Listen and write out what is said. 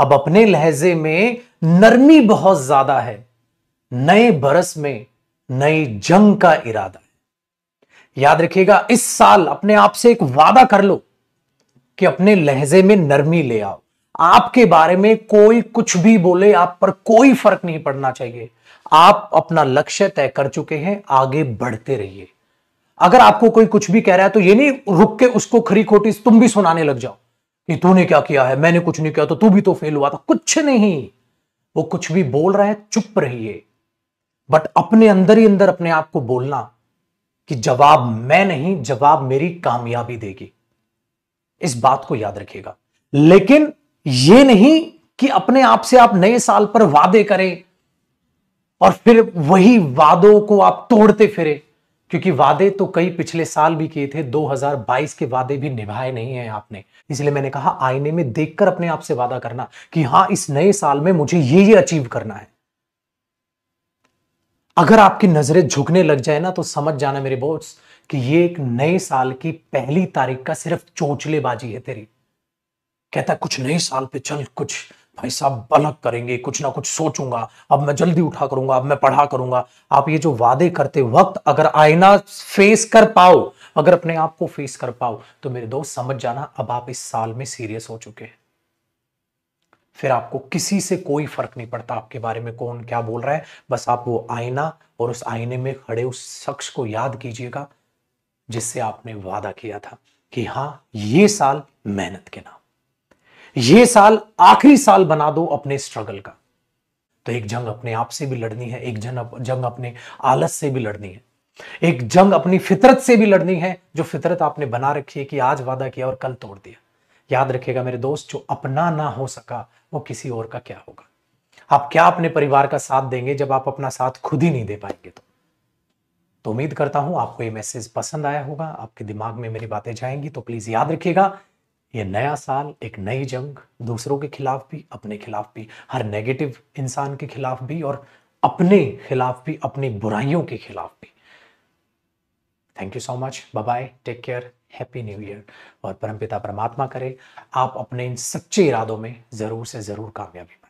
अब अपने लहजे में नरमी बहुत ज्यादा है नए बरस में नई जंग का इरादा है याद रखिएगा इस साल अपने आप से एक वादा कर लो कि अपने लहजे में नरमी ले आओ आपके बारे में कोई कुछ भी बोले आप पर कोई फर्क नहीं पड़ना चाहिए आप अपना लक्ष्य तय कर चुके हैं आगे बढ़ते रहिए अगर आपको कोई कुछ भी कह रहा है तो ये नहीं रुक के उसको खरी खोटी तुम भी सुनाने लग जाओ कि तूने क्या किया है मैंने कुछ नहीं किया तो तू भी तो फेल हुआ था कुछ नहीं वो कुछ भी बोल रहा है चुप रहिए बट अपने अंदर ही अंदर अपने आप को बोलना कि जवाब मैं नहीं जवाब मेरी कामयाबी देगी इस बात को याद रखिएगा लेकिन यह नहीं कि अपने आप से आप नए साल पर वादे करें और फिर वही वादों को आप तोड़ते फिरे क्योंकि वादे तो कई पिछले साल भी किए थे 2022 के वादे भी निभाए नहीं हैं आपने इसलिए मैंने कहा आईने में देखकर अपने आप से वादा करना कि हाँ इस नए साल में मुझे ये ये अचीव करना है अगर आपकी नजरें झुकने लग जाए ना तो समझ जाना मेरे बोस कि ये एक नए साल की पहली तारीख का सिर्फ चोचलेबाजी है तेरी कहता कुछ नए साल पे चल कुछ भाई साहब बलक करेंगे कुछ ना कुछ सोचूंगा अब मैं जल्दी उठा करूंगा अब मैं पढ़ा करूंगा आप ये जो वादे करते वक्त अगर आईना फेस कर पाओ अगर अपने आप को फेस कर पाओ तो मेरे दोस्त समझ जाना अब आप इस साल में सीरियस हो चुके हैं फिर आपको किसी से कोई फर्क नहीं पड़ता आपके बारे में कौन क्या बोल रहा है बस आप वो आईना और उस आईने में खड़े उस शख्स को याद कीजिएगा जिससे आपने वादा किया था कि हाँ ये साल मेहनत के नाम ये साल आखिरी साल बना दो अपने स्ट्रगल का तो एक जंग अपने आप से भी लड़नी है एक जंग जंग अपने आलस से भी लड़नी है एक जंग अपनी फितरत से भी लड़नी है जो फितरत आपने बना रखी है कि आज वादा किया और कल तोड़ दिया याद रखेगा मेरे दोस्त जो अपना ना हो सका वो किसी और का क्या होगा आप क्या अपने परिवार का साथ देंगे जब आप अपना साथ खुद ही नहीं दे पाएंगे तो तो उम्मीद करता हूं आपको ये मैसेज पसंद आया होगा आपके दिमाग में मेरी बातें जाएंगी तो प्लीज याद रखिएगा ये नया साल एक नई जंग दूसरों के खिलाफ भी अपने खिलाफ भी हर नेगेटिव इंसान के खिलाफ भी और अपने खिलाफ भी अपनी बुराइयों के खिलाफ भी thank you so much bye take care happy new year और परमपिता परमात्मा करे आप अपने इन सच्चे इरादों में ज़रूर से ज़रूर कामयाबी